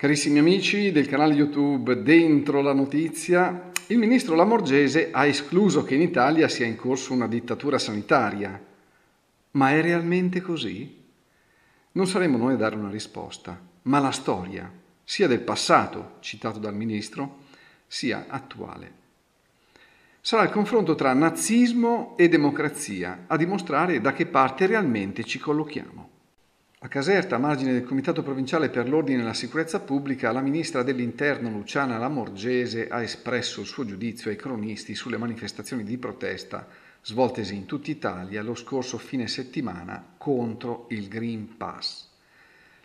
Carissimi amici del canale YouTube Dentro la Notizia, il ministro Lamorgese ha escluso che in Italia sia in corso una dittatura sanitaria. Ma è realmente così? Non saremo noi a dare una risposta, ma la storia, sia del passato, citato dal ministro, sia attuale. Sarà il confronto tra nazismo e democrazia a dimostrare da che parte realmente ci collochiamo. A Caserta, a margine del Comitato Provinciale per l'Ordine e la Sicurezza Pubblica, la Ministra dell'Interno Luciana Lamorgese ha espresso il suo giudizio ai cronisti sulle manifestazioni di protesta svoltesi in tutta Italia lo scorso fine settimana contro il Green Pass.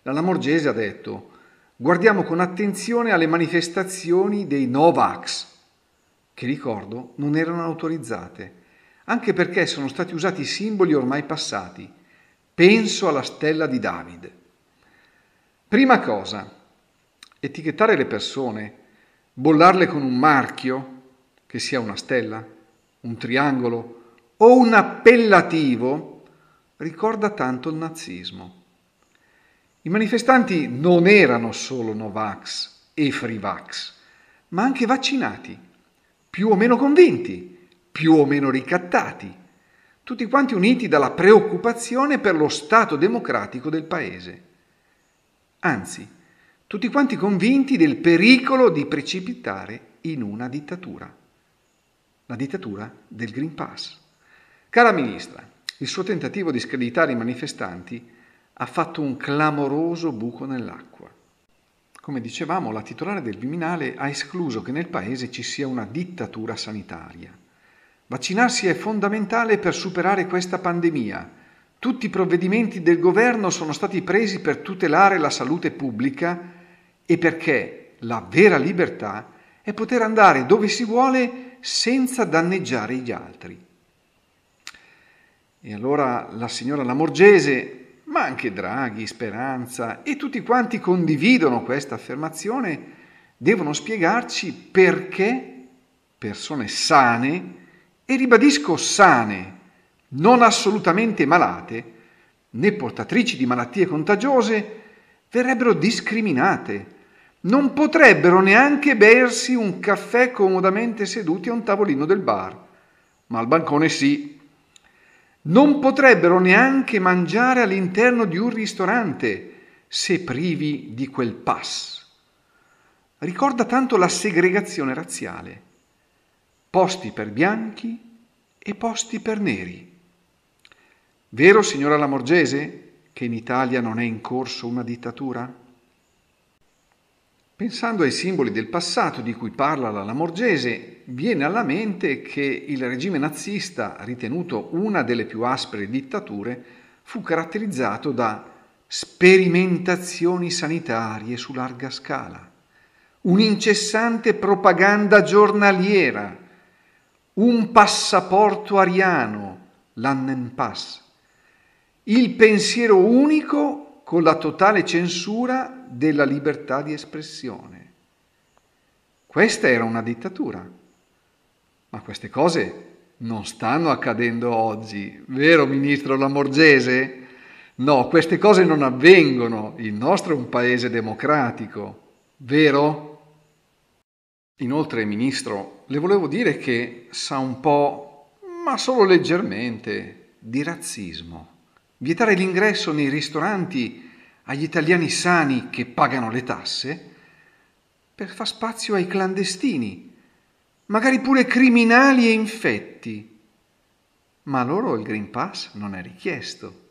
La Lamorgese ha detto «Guardiamo con attenzione alle manifestazioni dei Novax, che ricordo non erano autorizzate, anche perché sono stati usati simboli ormai passati» Penso alla stella di Davide. Prima cosa, etichettare le persone, bollarle con un marchio, che sia una stella, un triangolo o un appellativo, ricorda tanto il nazismo. I manifestanti non erano solo Novax e Frivax, ma anche vaccinati, più o meno convinti, più o meno ricattati tutti quanti uniti dalla preoccupazione per lo stato democratico del Paese. Anzi, tutti quanti convinti del pericolo di precipitare in una dittatura, la dittatura del Green Pass. Cara Ministra, il suo tentativo di screditare i manifestanti ha fatto un clamoroso buco nell'acqua. Come dicevamo, la titolare del Viminale ha escluso che nel Paese ci sia una dittatura sanitaria. Vaccinarsi è fondamentale per superare questa pandemia. Tutti i provvedimenti del governo sono stati presi per tutelare la salute pubblica e perché la vera libertà è poter andare dove si vuole senza danneggiare gli altri. E allora la signora Lamorgese, ma anche Draghi, Speranza e tutti quanti condividono questa affermazione, devono spiegarci perché persone sane e ribadisco sane, non assolutamente malate, né portatrici di malattie contagiose, verrebbero discriminate. Non potrebbero neanche bersi un caffè comodamente seduti a un tavolino del bar, ma al bancone sì. Non potrebbero neanche mangiare all'interno di un ristorante se privi di quel pass. Ricorda tanto la segregazione razziale posti per bianchi e posti per neri. Vero, signora Lamorgese, che in Italia non è in corso una dittatura? Pensando ai simboli del passato di cui parla la Lamorgese, viene alla mente che il regime nazista, ritenuto una delle più aspre dittature, fu caratterizzato da sperimentazioni sanitarie su larga scala, un'incessante propaganda giornaliera, un passaporto ariano, l'Annen Pass, il pensiero unico con la totale censura della libertà di espressione. Questa era una dittatura, ma queste cose non stanno accadendo oggi, vero ministro Lamorgese? No, queste cose non avvengono, il nostro è un paese democratico, vero? Inoltre, Ministro, le volevo dire che sa un po', ma solo leggermente, di razzismo. Vietare l'ingresso nei ristoranti agli italiani sani che pagano le tasse per far spazio ai clandestini, magari pure criminali e infetti. Ma loro il Green Pass non è richiesto.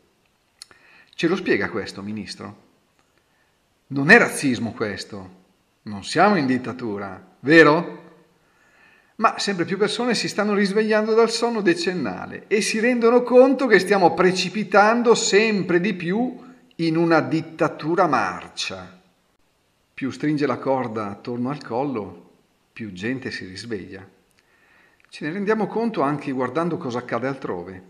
Ce lo spiega questo, Ministro? Non è razzismo questo, non siamo in dittatura, vero? Ma sempre più persone si stanno risvegliando dal sonno decennale e si rendono conto che stiamo precipitando sempre di più in una dittatura marcia. Più stringe la corda attorno al collo, più gente si risveglia. Ce ne rendiamo conto anche guardando cosa accade altrove.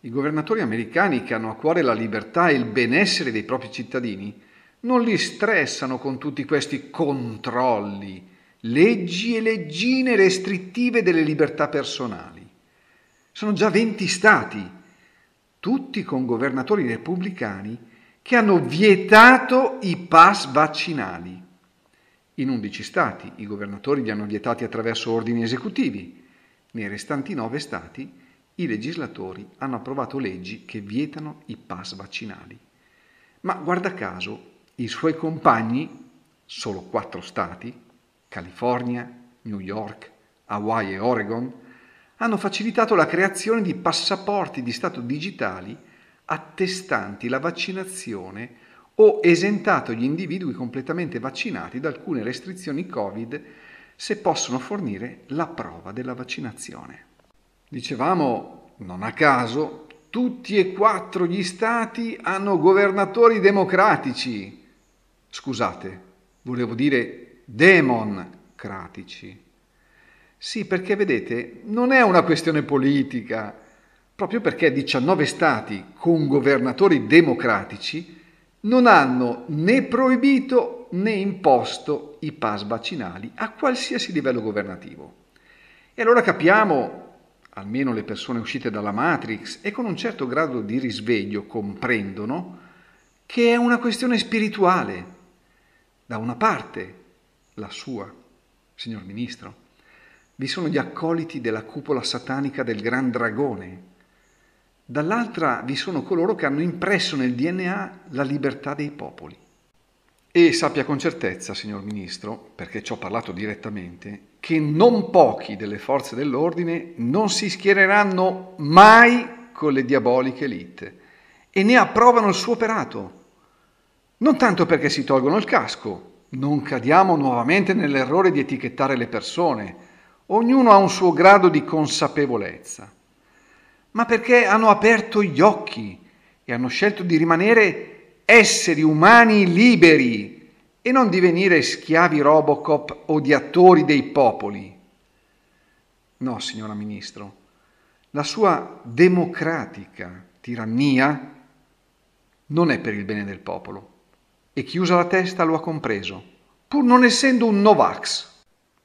I governatori americani che hanno a cuore la libertà e il benessere dei propri cittadini non li stressano con tutti questi controlli, leggi e leggine restrittive delle libertà personali. Sono già 20 stati, tutti con governatori repubblicani, che hanno vietato i pass vaccinali. In 11 stati i governatori li hanno vietati attraverso ordini esecutivi, nei restanti 9 stati i legislatori hanno approvato leggi che vietano i pass vaccinali. Ma guarda caso, i suoi compagni, solo quattro stati, California, New York, Hawaii e Oregon, hanno facilitato la creazione di passaporti di stato digitali attestanti la vaccinazione o esentato gli individui completamente vaccinati da alcune restrizioni Covid se possono fornire la prova della vaccinazione. Dicevamo, non a caso, tutti e quattro gli stati hanno governatori democratici, Scusate, volevo dire democratici. Sì, perché vedete, non è una questione politica, proprio perché 19 stati con governatori democratici non hanno né proibito né imposto i pass vaccinali a qualsiasi livello governativo. E allora capiamo, almeno le persone uscite dalla Matrix e con un certo grado di risveglio comprendono, che è una questione spirituale da una parte la sua, signor Ministro, vi sono gli accoliti della cupola satanica del Gran Dragone, dall'altra vi sono coloro che hanno impresso nel DNA la libertà dei popoli. E sappia con certezza, signor Ministro, perché ci ho parlato direttamente, che non pochi delle forze dell'ordine non si schiereranno mai con le diaboliche elite e ne approvano il suo operato non tanto perché si tolgono il casco, non cadiamo nuovamente nell'errore di etichettare le persone, ognuno ha un suo grado di consapevolezza, ma perché hanno aperto gli occhi e hanno scelto di rimanere esseri umani liberi e non divenire schiavi Robocop odiatori dei popoli. No, signora Ministro, la sua democratica tirannia non è per il bene del popolo e chiusa la testa lo ha compreso, pur non essendo un Novax.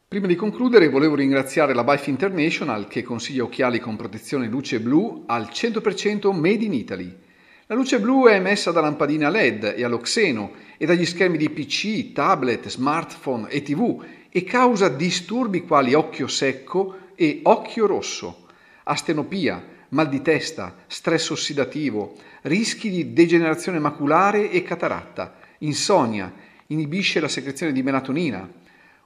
Prima di concludere volevo ringraziare la Bife International che consiglia occhiali con protezione luce blu al 100% made in Italy. La luce blu è emessa da lampadina LED e all'oxeno e dagli schermi di PC, tablet, smartphone e TV e causa disturbi quali occhio secco e occhio rosso, astenopia, mal di testa, stress ossidativo, rischi di degenerazione maculare e cataratta, insonnia, inibisce la secrezione di melatonina.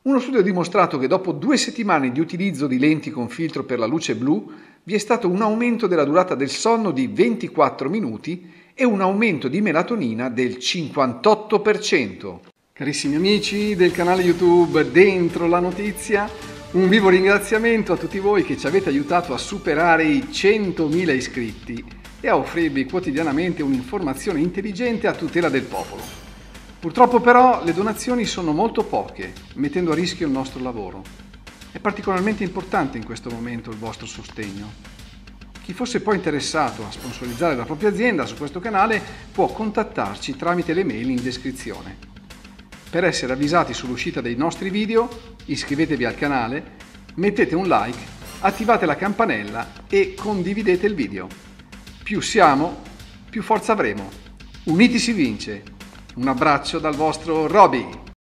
Uno studio ha dimostrato che dopo due settimane di utilizzo di lenti con filtro per la luce blu vi è stato un aumento della durata del sonno di 24 minuti e un aumento di melatonina del 58%. Carissimi amici del canale YouTube Dentro la Notizia, un vivo ringraziamento a tutti voi che ci avete aiutato a superare i 100.000 iscritti e a offrirvi quotidianamente un'informazione intelligente a tutela del popolo. Purtroppo però le donazioni sono molto poche, mettendo a rischio il nostro lavoro. È particolarmente importante in questo momento il vostro sostegno. Chi fosse poi interessato a sponsorizzare la propria azienda su questo canale può contattarci tramite le mail in descrizione. Per essere avvisati sull'uscita dei nostri video iscrivetevi al canale, mettete un like, attivate la campanella e condividete il video. Più siamo, più forza avremo. Uniti si vince! Un abbraccio dal vostro Roby.